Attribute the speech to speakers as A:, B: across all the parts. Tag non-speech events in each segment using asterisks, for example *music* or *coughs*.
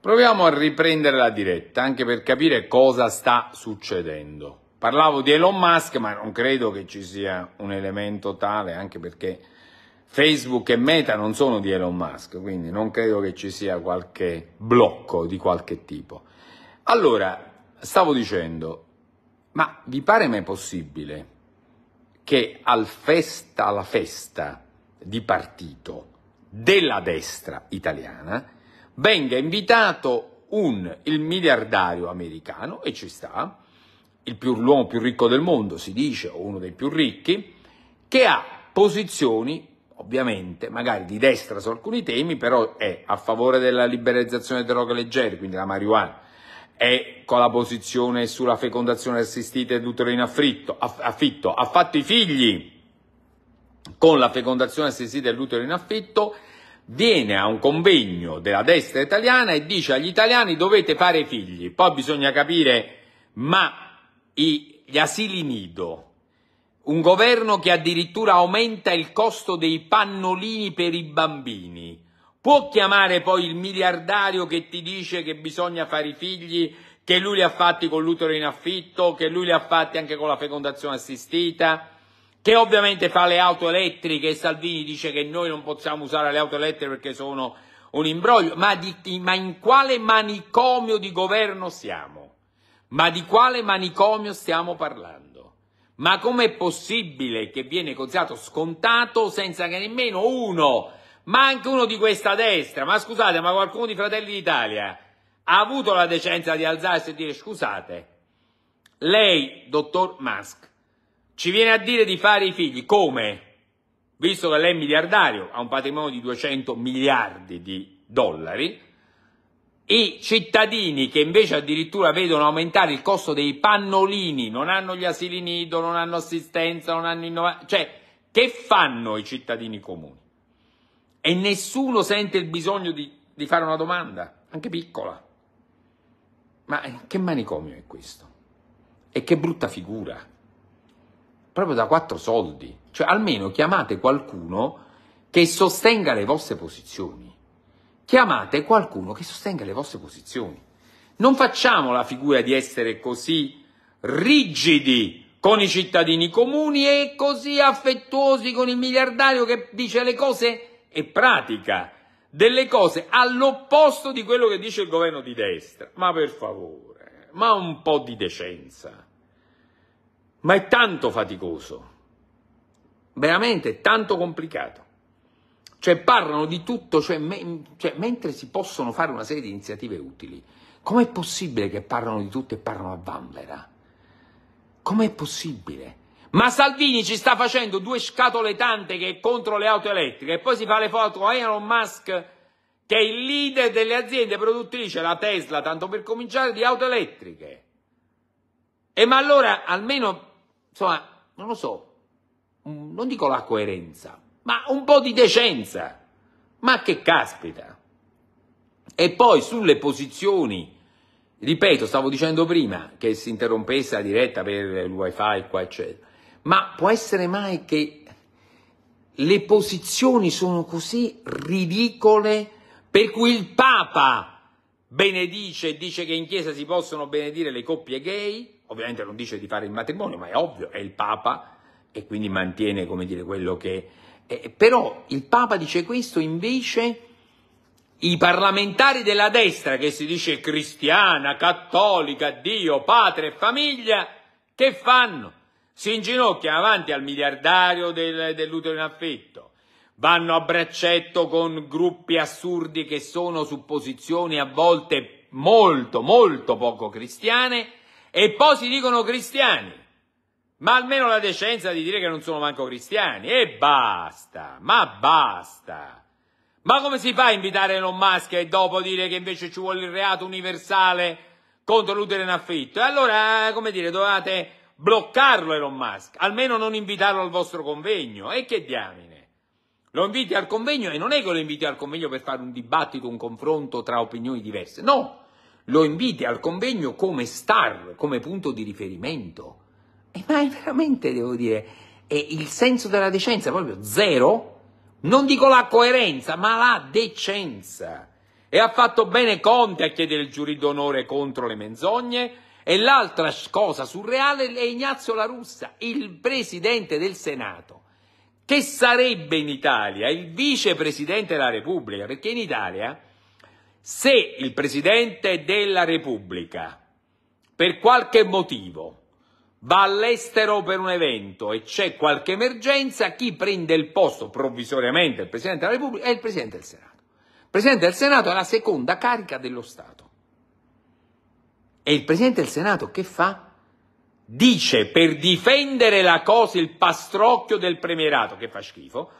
A: Proviamo a riprendere la diretta anche per capire cosa sta succedendo. Parlavo di Elon Musk, ma non credo che ci sia un elemento tale, anche perché Facebook e Meta non sono di Elon Musk, quindi non credo che ci sia qualche blocco di qualche tipo. Allora, stavo dicendo, ma vi pare mai possibile che al festa, alla festa di partito della destra italiana venga invitato un, il miliardario americano, e ci sta, più, l'uomo più ricco del mondo, si dice, o uno dei più ricchi, che ha posizioni, ovviamente, magari di destra su alcuni temi, però è a favore della liberalizzazione delle droghe leggere, quindi la marijuana, è con la posizione sulla fecondazione assistita ed uterino affitto, affitto, ha fatto i figli con la fecondazione assistita e l'utero in affitto viene a un convegno della destra italiana e dice agli italiani dovete fare figli, poi bisogna capire ma i, gli asili nido, un governo che addirittura aumenta il costo dei pannolini per i bambini, può chiamare poi il miliardario che ti dice che bisogna fare i figli, che lui li ha fatti con l'utero in affitto, che lui li ha fatti anche con la fecondazione assistita, che ovviamente fa le auto elettriche e Salvini dice che noi non possiamo usare le auto elettriche perché sono un imbroglio, ma, di, ma in quale manicomio di governo siamo? Ma di quale manicomio stiamo parlando? Ma com'è possibile che viene considerato scontato senza che nemmeno uno, ma anche uno di questa destra, ma scusate, ma qualcuno di Fratelli d'Italia ha avuto la decenza di alzarsi e dire scusate, lei, dottor Musk, ci viene a dire di fare i figli. Come? Visto che lei è miliardario, ha un patrimonio di 200 miliardi di dollari, i cittadini che invece addirittura vedono aumentare il costo dei pannolini, non hanno gli asili nido, non hanno assistenza, non hanno innovazione, cioè che fanno i cittadini comuni? E nessuno sente il bisogno di, di fare una domanda, anche piccola. Ma eh, che manicomio è questo? E che brutta figura proprio da quattro soldi. Cioè almeno chiamate qualcuno che sostenga le vostre posizioni. Chiamate qualcuno che sostenga le vostre posizioni. Non facciamo la figura di essere così rigidi con i cittadini comuni e così affettuosi con il miliardario che dice le cose e pratica delle cose all'opposto di quello che dice il governo di destra. Ma per favore, ma un po' di decenza ma è tanto faticoso, veramente tanto complicato. Cioè parlano di tutto, cioè, me, cioè, mentre si possono fare una serie di iniziative utili, com'è possibile che parlano di tutto e parlano a vanvera? Com'è possibile? Ma Salvini ci sta facendo due scatole tante che è contro le auto elettriche e poi si fa le foto con Elon Musk che è il leader delle aziende produttrici, la Tesla, tanto per cominciare, di auto elettriche. E ma allora almeno insomma, non lo so, mm, non dico la coerenza, ma un po' di decenza. Ma che caspita! E poi sulle posizioni, ripeto, stavo dicendo prima che si interrompesse la diretta per il wifi, qua, eccetera. Ma può essere mai che le posizioni sono così ridicole per cui il Papa benedice e dice che in chiesa si possono benedire le coppie gay? ovviamente non dice di fare il matrimonio, ma è ovvio, è il Papa e quindi mantiene, come dire, quello che... Eh, però il Papa dice questo invece i parlamentari della destra che si dice cristiana, cattolica, Dio, patria e famiglia, che fanno? Si inginocchiano avanti al miliardario del, dell'utero in affitto, vanno a braccetto con gruppi assurdi che sono su posizioni a volte molto, molto poco cristiane, e poi si dicono cristiani. Ma almeno la decenza di dire che non sono manco cristiani. E basta, ma basta. Ma come si fa a invitare Elon Musk e dopo dire che invece ci vuole il reato universale contro l'utero in affitto? E allora, come dire, dovete bloccarlo Elon Musk, almeno non invitarlo al vostro convegno. E che diamine? Lo inviti al convegno e non è che lo inviti al convegno per fare un dibattito, un confronto tra opinioni diverse. No, lo inviti al convegno come star, come punto di riferimento. E eh, ma è veramente, devo dire, è il senso della decenza è proprio zero. Non dico la coerenza, ma la decenza. E ha fatto bene Conte a chiedere il giurì d'onore contro le menzogne. E l'altra cosa surreale è Ignazio La Russa, il presidente del Senato, che sarebbe in Italia il vicepresidente della Repubblica, perché in Italia se il Presidente della Repubblica per qualche motivo va all'estero per un evento e c'è qualche emergenza, chi prende il posto provvisoriamente il Presidente della Repubblica è il Presidente del Senato. Il Presidente del Senato è la seconda carica dello Stato. E il Presidente del Senato che fa? Dice per difendere la cosa, il pastrocchio del premierato, che fa schifo,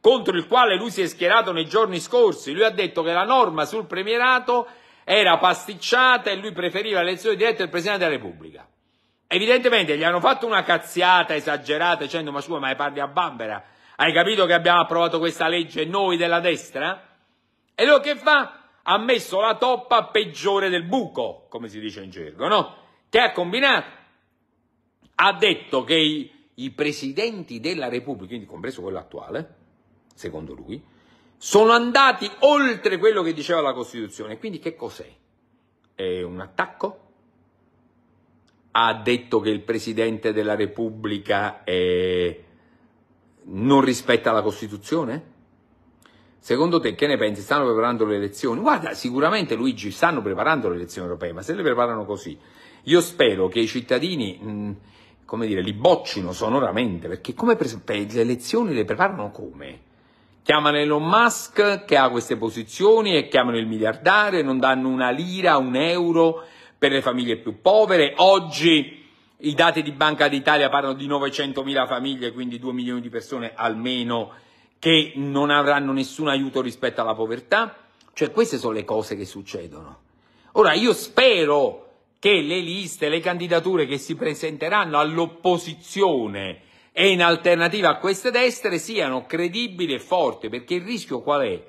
A: contro il quale lui si è schierato nei giorni scorsi. Lui ha detto che la norma sul premierato era pasticciata e lui preferiva l'elezione diretta del Presidente della Repubblica. Evidentemente gli hanno fatto una cazziata esagerata dicendo ma scusa ma parli a bambera, hai capito che abbiamo approvato questa legge noi della destra? E lui che fa? Ha messo la toppa peggiore del buco, come si dice in gergo, no? Che ha combinato? Ha detto che i, i presidenti della Repubblica, quindi compreso quello attuale, secondo lui, sono andati oltre quello che diceva la Costituzione. Quindi che cos'è? È un attacco? Ha detto che il Presidente della Repubblica è... Eh, non rispetta la Costituzione? Secondo te che ne pensi? Stanno preparando le elezioni? Guarda, sicuramente Luigi stanno preparando le elezioni europee, ma se le preparano così, io spero che i cittadini, mh, mm, come dire, li boccino sonoramente, perché come per, le elezioni le preparano come? Chiamano Elon Musk che ha queste posizioni e chiamano il miliardario e non danno una lira, un euro per le famiglie più povere. Oggi i dati di Banca d'Italia parlano di 900.000 famiglie, quindi 2 milioni di persone almeno che non avranno nessun aiuto rispetto alla povertà. Cioè queste sono le cose che succedono. Ora io spero che le liste, le candidature che si presenteranno all'opposizione e in alternativa a queste destre siano credibili e forti, perché il rischio qual è?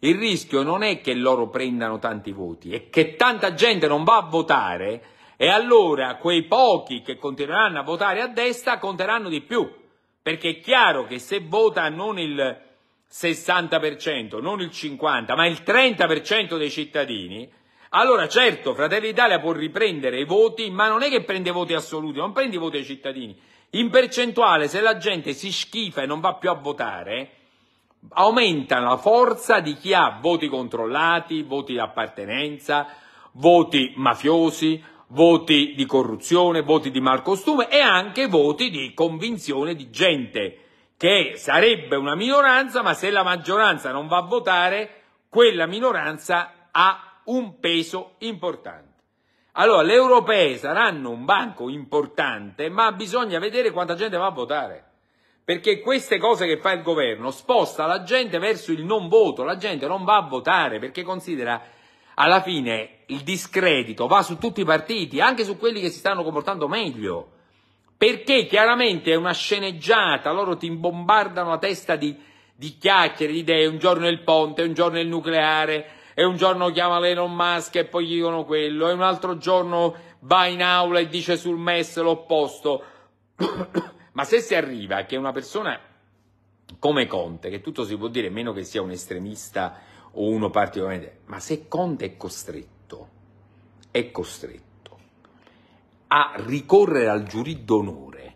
A: Il rischio non è che loro prendano tanti voti, è che tanta gente non va a votare e allora quei pochi che continueranno a votare a destra conteranno di più, perché è chiaro che se vota non il 60%, non il 50%, ma il 30% dei cittadini, allora certo Fratelli d'Italia può riprendere i voti, ma non è che prende voti assoluti, non prende i voti ai cittadini, in percentuale, se la gente si schifa e non va più a votare, aumenta la forza di chi ha voti controllati, voti di appartenenza, voti mafiosi, voti di corruzione, voti di malcostume e anche voti di convinzione di gente che sarebbe una minoranza, ma se la maggioranza non va a votare, quella minoranza ha un peso importante. Allora, le europee saranno un banco importante, ma bisogna vedere quanta gente va a votare. Perché queste cose che fa il governo sposta la gente verso il non voto, la gente non va a votare perché considera alla fine il discredito va su tutti i partiti, anche su quelli che si stanno comportando meglio. Perché chiaramente è una sceneggiata, loro ti bombardano la testa di, di chiacchiere, di idee, un giorno il ponte, un giorno il nucleare, e un giorno chiama Elon Musk e poi gli dicono quello, e un altro giorno va in aula e dice sul MES l'opposto. *coughs* Ma se si arriva che una persona come Conte, che tutto si può dire meno che sia un estremista o uno particolarmente, ma se Conte è costretto, è costretto a ricorrere al giurì d'onore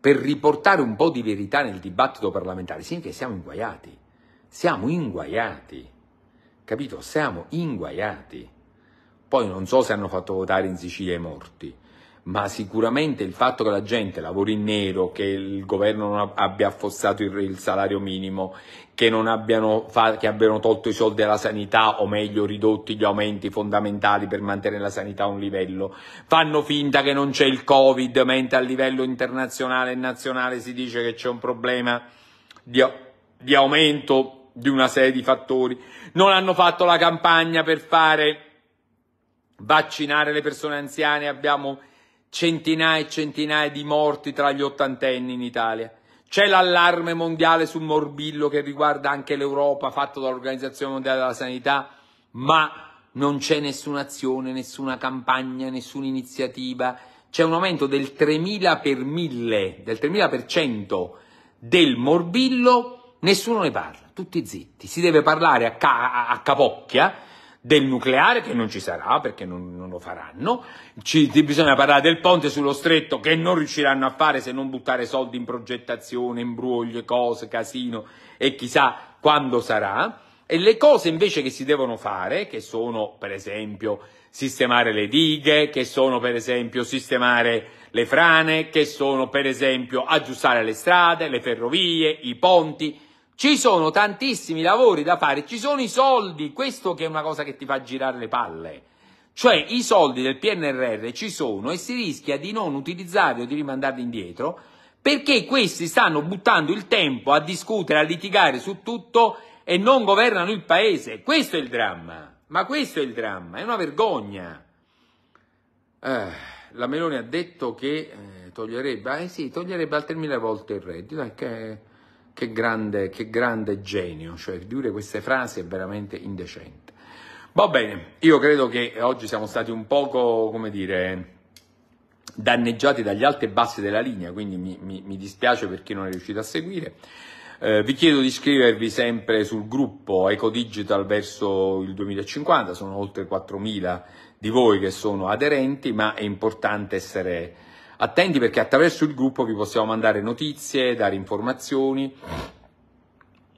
A: per riportare un po' di verità nel dibattito parlamentare, significa che siamo inguaiati, siamo inguaiati. Capito? Siamo inguaiati. Poi non so se hanno fatto votare in Sicilia i morti, ma sicuramente il fatto che la gente lavori in nero, che il governo non abbia affossato il, il salario minimo, che, abbiano, che abbiano tolto i soldi alla sanità o meglio ridotti gli aumenti fondamentali per mantenere la sanità a un livello, fanno finta che non c'è il Covid, mentre a livello internazionale e nazionale si dice che c'è un problema di, di aumento di una serie di fattori, non hanno fatto la campagna per fare vaccinare le persone anziane, abbiamo centinaia e centinaia di morti tra gli ottantenni in Italia. C'è l'allarme mondiale sul morbillo che riguarda anche l'Europa, fatto dall'Organizzazione Mondiale della Sanità, ma non c'è nessuna azione, nessuna campagna, nessuna iniziativa. C'è un aumento del 3000 per 1000, del 3000% del morbillo, nessuno ne parla tutti zitti. Si deve parlare a, ca- a capocchia del nucleare che non ci sarà perché non, non lo faranno, ci, bisogna parlare del ponte sullo stretto che non riusciranno a fare se non buttare soldi in progettazione, imbroglio, cose, casino e chissà quando sarà. E le cose invece che si devono fare, che sono per esempio sistemare le dighe, che sono per esempio sistemare le frane, che sono per esempio aggiustare le strade, le ferrovie, i ponti, ci sono tantissimi lavori da fare, ci sono i soldi, questo che è una cosa che ti fa girare le palle. Cioè i soldi del PNRR ci sono e si rischia di non utilizzarli o di rimandarli indietro perché questi stanno buttando il tempo a discutere, a litigare su tutto e non governano il paese. Questo è il dramma. Ma questo è il dramma, è una vergogna. Eh, la Meloni ha detto che eh, toglierebbe, eh sì, toglierebbe altre mille volte il reddito, che che grande, che grande genio, cioè dire queste frasi è veramente indecente. Va bene, io credo che oggi siamo stati un poco, come dire, danneggiati dagli alti e bassi della linea, quindi mi, mi, mi dispiace per chi non è riuscito a seguire. Eh, vi chiedo di iscrivervi sempre sul gruppo EcoDigital verso il 2050, sono oltre 4.000 di voi che sono aderenti, ma è importante essere Attenti perché attraverso il gruppo vi possiamo mandare notizie, dare informazioni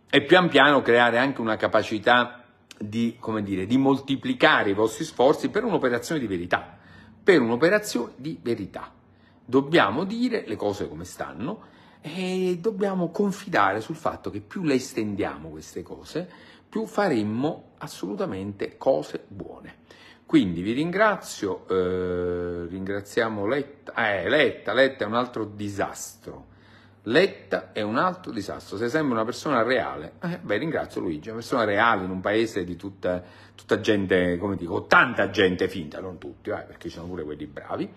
A: e pian piano creare anche una capacità di, come dire, di moltiplicare i vostri sforzi per un'operazione di verità. Per un'operazione di verità. Dobbiamo dire le cose come stanno e dobbiamo confidare sul fatto che più le estendiamo queste cose, più faremmo assolutamente cose buone. Quindi vi ringrazio, eh, ringraziamo Letta, eh, Letta, Letta è un altro disastro. Letta è un altro disastro, sei sempre una persona reale, eh, beh ringrazio Luigi, una persona reale in un paese di tutta, tutta gente, come dico, tanta gente finta, non tutti, eh, perché ci sono pure quelli bravi,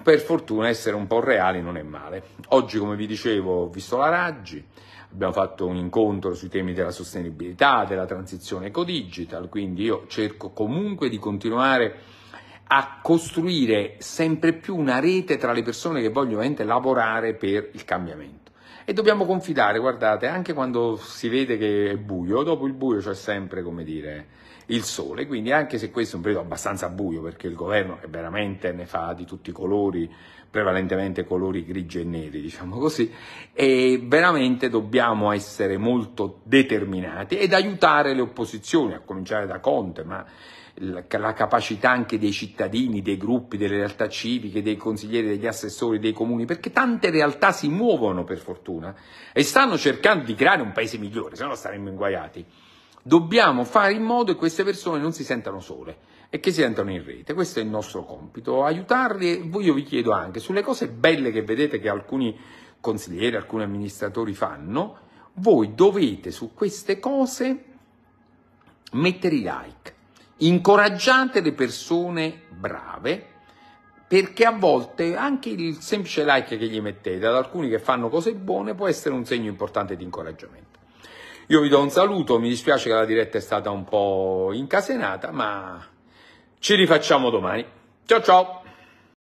A: per fortuna essere un po' reali non è male. Oggi come vi dicevo ho visto la Raggi, abbiamo fatto un incontro sui temi della sostenibilità, della transizione eco-digital, quindi io cerco comunque di continuare a costruire sempre più una rete tra le persone che vogliono ovviamente lavorare per il cambiamento. E dobbiamo confidare, guardate, anche quando si vede che è buio, dopo il buio c'è sempre, come dire, il sole, quindi anche se questo è un periodo abbastanza buio perché il governo veramente ne fa di tutti i colori, prevalentemente colori grigi e neri, diciamo così, e veramente dobbiamo essere molto determinati ed aiutare le opposizioni, a cominciare da Conte, ma la capacità anche dei cittadini, dei gruppi, delle realtà civiche, dei consiglieri, degli assessori, dei comuni, perché tante realtà si muovono per fortuna e stanno cercando di creare un paese migliore, se no staremmo inguaiati. Dobbiamo fare in modo che queste persone non si sentano sole e che si sentano in rete. Questo è il nostro compito, aiutarli. Io vi chiedo anche, sulle cose belle che vedete che alcuni consiglieri, alcuni amministratori fanno, voi dovete su queste cose mettere i like. Incoraggiate le persone brave perché a volte anche il semplice like che gli mettete ad alcuni che fanno cose buone può essere un segno importante di incoraggiamento. Io vi do un saluto, mi dispiace che la diretta è stata un po' incasenata, ma ci rifacciamo domani. Ciao ciao!